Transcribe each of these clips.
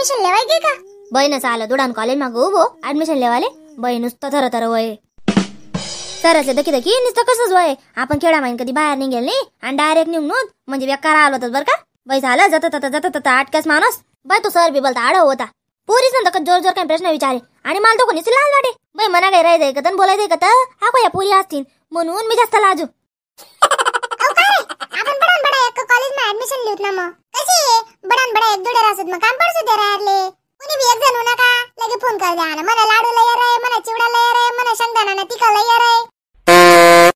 Admission लेवाय की का बहीणच आलं दुडान कॉलेज माग उभो ऍडमिशन लेवाले बहीण नुसतं थर थर वय सरचे दकी दकी नुसतं कसंच वय आपण खेळा माईन कधी बाहेर निघेल नाही आणि डायरेक्ट निघून म्हणजे बेकार आलो होता बरं का बाई झालं जात जात जात माणूस बाय तो सर बी बोलता आडव होता पोरीस नंतर जोर जोर काही प्रश्न विचारे आणि मला तो कोणीच लाल वाटे बाई मना काय राहायचंय का बोलायचंय का तर हा या पोरी असतील म्हणून मी जास्त लाजू कॉलेज ऍडमिशन लिहित ना मग पण बडा एक रासत मग काम पडसू दे रायले कोणी बी एक जण नका लगे फोन कर द्या ना मला लाडू लय रे मना चिवडा लय रे मना शंगदाना ना तिखा लय रे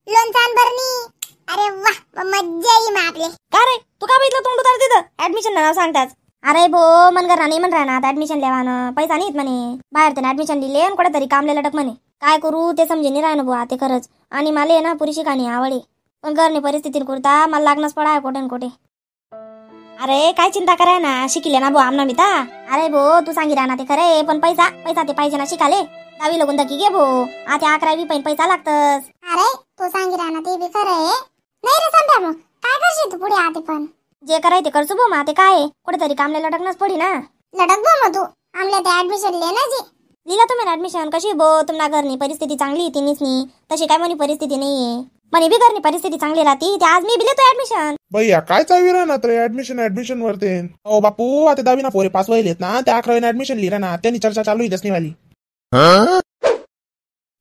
अरे वा मज्जा ही मग आपले का रे तू का बैठला तोंड उतार तिथं ऍडमिशन नाव सांगतास अरे भो मन घर नाही म्हणणार ना आता ऍडमिशन लेवान पैसा नाहीत म्हणे बाहेर त्याने ऍडमिशन दिले आणि तरी कामले लटक म्हणे काय करू ते समजे नाही ना भाऊ ते खरंच आणि मला ना पुरी शिकाणी आवडे पण घरने परिस्थिती कुर्ता मला लागणंच पडाय कुठे कुठे अरे काय चिंता कराय ना शिकिले ना भाऊ आमना मिता अरे भो तू सांगी राहणार ते खरे पण पैसा पैसा ते पाहिजे ना शिकाले दावी लगून दकी घे भो आता अकरावी पण पैसा लागतस अरे तू सांगी राहणार ते बी खरे नाही रे संध्या मग काय करशील तू पुढे आते पण जे कराय ते करसू भो माते काय कुठेतरी कामले लटकणच पडी ना लडक भो मग तू आमला ते ऍडमिशन ले ना जी लिला तुम्ही ऍडमिशन कशी भो तुम्हाला घरनी परिस्थिती चांगली होती निसनी तशी काय म्हणी परिस्थिती नाहीये म्हणे बिगरणी परिस्थिती चांगली राहते ती आज मी बी लेतो ऍडमिशन भैया काय चावी राहणार रे ऍडमिशन ऍडमिशन वरते अहो बापू आता दहावी ना पोरे पास व्हायला ना त्या अकरावीने ऍडमिशन लिहिला ना त्यांनी चर्चा चालू आहे त्यासनी वाली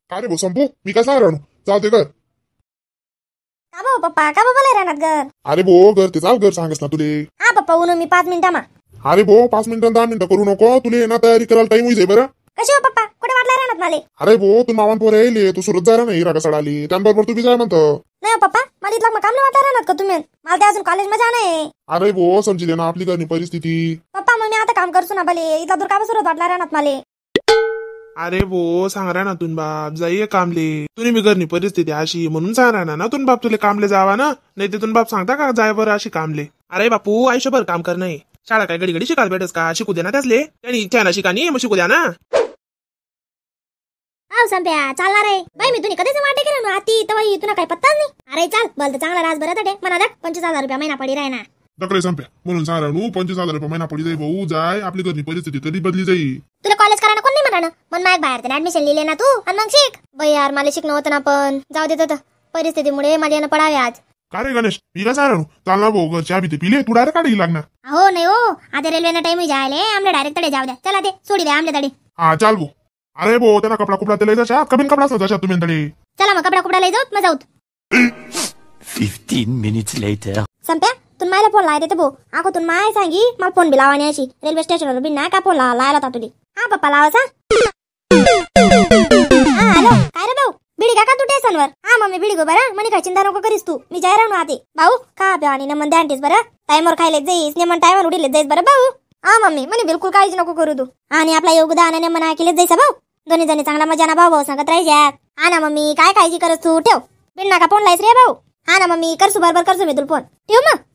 काय रे भाऊ संपू मी काय सांग चालते कर का भाऊ पप्पा का बाबा राहणार घर अरे भो घर ते जाऊ घर सांगस ना तुले हा पप्पा उन्हून मी पाच मिनिटा अरे भो पाच मिनिटं दहा मिनिटं करू नको तुले ना तयारी करायला टाइम होईल बरं कशी हो पप्पा कुठे वाटला राहणार माले अरे भो तू मावन पोर येईल तू सुरत जा नाही रागा सडाली त्यांबरोबर तुम्ही जाय म्हणतो नाही पप्पा मला इथला काम नाही वाटला राहणार का तुम्ही मला ते अजून कॉलेज मध्ये जाणार अरे भो समजी दे ना आपली घरनी परिस्थिती पप्पा मग आता काम करतो ना भले इथला दूर काम सुरत वाटला राहणार मला अरे भो सांगरा ना तुन बाप जाईये कामले मी घरनी परिस्थिती अशी म्हणून सांगरा ना ना तुन बाप तुले कामले जावा ना नाही ते तुन बाप सांगता का जाय बर अशी कामले अरे बापू आयुष्यभर काम कर नाही शाळा काय घडी घडी शिकायला भेटस का शिकू दे ना त्यासले त्यांनी छान शिकानी मग शिकू द्या ना आव संप्या चालणार आहे बाई मी तुने कधीच वाटे केलं ना ती तवाई तुला काय पत्ताच नाही अरे चाल बल तर चांगला राज बरं तडे मला पंचवीस हजार रुपया महिना पडी राय ना डकरे संप्या म्हणून सांगा नू पंचवीस हजार रुपये महिना पडी जाई भाऊ जाय आपली घरची परिस्थिती कधी बदली जाई तुला कॉलेज करायला कोण नाही म्हणा मग माग बाहेर त्याने ऍडमिशन लिहिले ना तू आणि मग शिक बाई यार मला शिकणं होतं ना पण जाऊ दे होतं परिस्थितीमुळे मला यानं पडावे आज अरे रे गणेश पिला सारा चालना भाऊ घर चहा पिते पिले तू डायरेक्ट काढली लागणार हो नाही हो आता रेल्वेनं टाइम जायले आमला डायरेक्ट तडे जाऊ द्या चला ते सोडी द्या आमल्या तडे हा चाल भाऊ अरे भाऊ त्यांना कपडा कुपडा ते त्याला जायचा कमीन कपडा असतो जशा तुम्ही तडे चला मग कपडा कुपडा लय जाऊ मग जाऊ फिफ्टीन मिनिट्स लेटर संप्या तू मायला फोन लाय देते भाऊ आको तू माय सांगी मला फोन बी लावा अशी रेल्वे स्टेशनवर बी ना का फोन लावायला लायला तुली हा पप्पा लावाचा हॅलो बिडी का तू टेशनवर हा मम्मी गो बरं मनी काय चिंता नको करीस तू मी जाय राहून आते भाऊ का बे आणि नमन द्या बरं टाइमवर खायले जाईस नेमन टाइमवर उडीले जाईस बरं भाऊ हा मम्मी म्हणे बिलकुल काळजी नको करू तू आणि आपला योगदान आणि मना केले जायचा भाऊ दोन्ही जणी चांगला मजा ना भाऊ भाऊ सांगत राहायच्यात हा ना मम्मी काय काळजी करस तू ठेव बिन का फोन लाईस रे भाऊ हा ना मम्मी करसू बरोबर करसु मी तुला फोन ठेव मग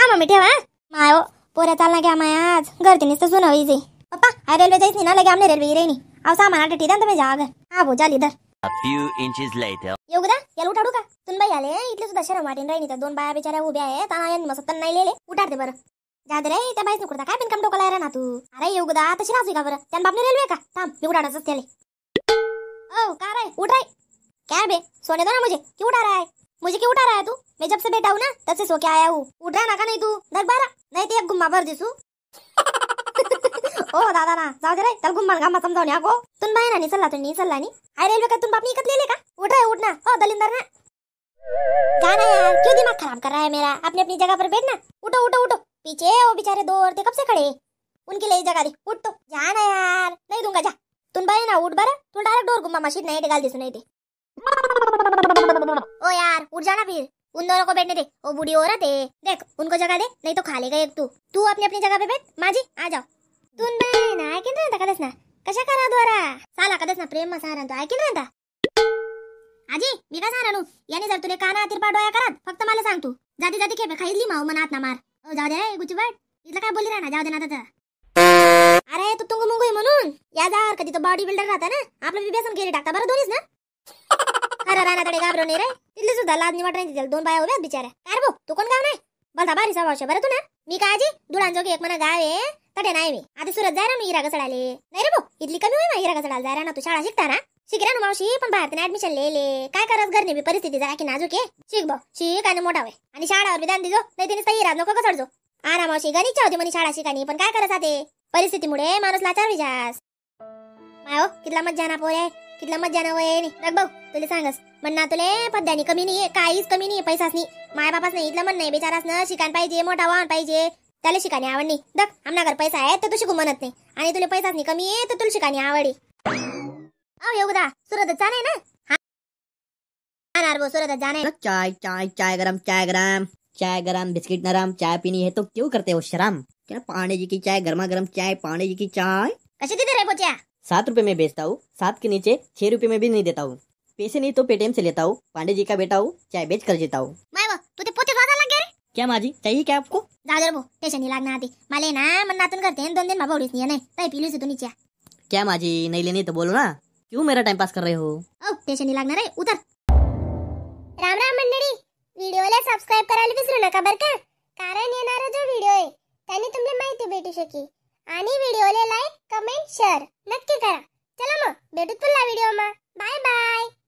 हा मम्मी ठेव हा मायो पोऱ्या चालना घ्या माया आज गर्दीनीच तर सुनावी जे पप्पा हाय रेल्वे नि ना लगे आमने रेल्वे रेनी सामान आटे ठीक तुम्ही जाग अगर हा भाऊ जाली धर A few inches later. येऊ द्या याला उठाडू का तुन बाई आले इथले सुद्धा शरम वाटेन राहिनी तर दोन बाया बिचाऱ्या उभ्या आहेत आणि यांनी मस्त नाही लिहिले उठाडते बरं जाद रे त्या बाईच नुकडता काय बिनकाम डोकाला रे ना तू अरे येऊ तशी नाचू का बरं त्यान बापनी रेल्वे का थांब मी उठाडच त्याले ओ का रे उठ रे काय बे सोने दो ना मुझे क्यों उठा रहा है मुझे क्यों उठा रहा है तू मैं जब से बैठा हूँ ना तब से सो के आया हूँ उठ रहा ना का नहीं तू दस बारह नहीं तो एक गुम्मा भर दिसू ओ दादा ना जाऊ दे रे चल गुम्मा गामा समजावून या गो तुम बाय ना नि चलला तुम्ही चलला नि आय रेल्वे का तुम बापनी इकत ले का उठ रे उठ ना ओ दलिंदर ना जाना यार क्यों दिमाग खराब कर रहा है मेरा अपनी अपनी जगह पर बैठ ना उठो उठो उठो पीछे वो बेचारे दो औरतें कब से खड़े उनके लिए जगह दे उठ तो जाना यार नहीं दूंगा जा तुम बाय ना उठ बारा तुम डायरेक्ट डोर गुम्मा मशीन नहीं डाल दे सुनाई दे ओ यार उठ जाना फिर उन दोनों को बैठने दे वो बूढ़ी औरत है देख उनको जगह दे नहीं तो खा लेगा एक तू तू अपनी अपनी जगह पे बैठ माँ जी आ जाओ दोन बाय ना ऐकेन रे आता ना कशा करा दोरा साला कधीच ना प्रेम मसा राहतो ऐकेन रे आजी मी काय नू याने जर तुले काना तिरपा डोया करत फक्त मला सांग तू जाती जाती खेपे खाईली माऊ मनात ना मार जाऊ दे गुची वाट इथलं काय बोली ना जाऊ दे ना अरे तू तुंग मुंगू म्हणून या जा कधी तो बॉडी बिल्डर राहता ना आपलं बेसन केली टाकता बरं दोन्हीच ना अरे राणा तडे घाबरून रे तिथली सुद्धा लाज निवड नाही दोन बाया उभ्या बिचारे काय भाऊ तू कोण गाव नाही बलता भारी वर्ष बरं तू ना मी काय आजी दुळांजोगी एक मना गाव आहे तडे नाही मी आता सुरत जायरा मी इरा चढाले नाही रे भाऊ इथली कमी होई इराग चढायला जायरा ना तू शाळा शिकता ना शिकरा ना मावशी पण भारतीने ऍडमिशन लेले काय करत घरने बी परिस्थिती जरा की नाजूक आहे शिक भाऊ शिक आणि मोठा होय आणि शाळावर बी दान दिजो नाही तिने सही इराग नको चढजो आरा मावशी गणितच्या होती म्हणे शाळा शिकानी पण काय करत परिस्थिती परिस्थितीमुळे माणूस लाचार विजास मायो कितला मज्जा ना पोरे कितला मज्जा ना वय रग भाऊ तुले सांगस ना तुले पद्यानी कमी नाहीये काहीच कमी नाहीये पैसाच नाही माय बापास नाही इथलं म्हणणं नाही बेचारास ना शिकान पाहिजे मोठा वाहन पाहिजे त्याला शिकाणी आवड नाही दख आमनागर पैसा आहे तर तू शिकू म्हणत नाही आणि तुला पैसाच नाही कमी आहे तर तुला शिकाणी आवडी अहो येऊदा सुरत जाण आहे ना हा सुरत जाण जाने चाय चाय चाय गरम चाय गरम चाय गरम बिस्किट नरम चाय पीनी है तो क्यों करते हो शर्म क्या पांडे जी की चाय गर्मा गर्म चाय पांडे जी की चाय कैसे दे रहे बच्चा सात रुपए में बेचता हूँ सात के नीचे छह रुपए में भी नहीं देता हूँ पैसे नहीं तो पेटीएम से लेता हूँ पांडे जी का बेटा हूँ चाय बेच कर देता हूँ क्या माझी चाहिए क्या आपको जाऊ दे टेशन लागणार आधी मला आहे ना मग नातून करते आणि दोन दिन बाबा उडीच नाही आहे, नाही ताई पिलूच तू नीचे क्या माझी नहीं लेनी तो बोलो ना क्यों मेरा टाइम पास कर रहे हो औ टेशन लागणार आहे उतर राम राम मंडळी व्हिडिओला सबस्क्राईब करायला विसरू नका बरं का कारण येणारा जो व्हिडिओ आहे त्याने तुम्हाला माहिती भेटू शकी आणि व्हिडिओला लाईक कमेंट शेअर नक्की करा चला मग भेटू पुन्हा व्हिडिओ मा बाय बाय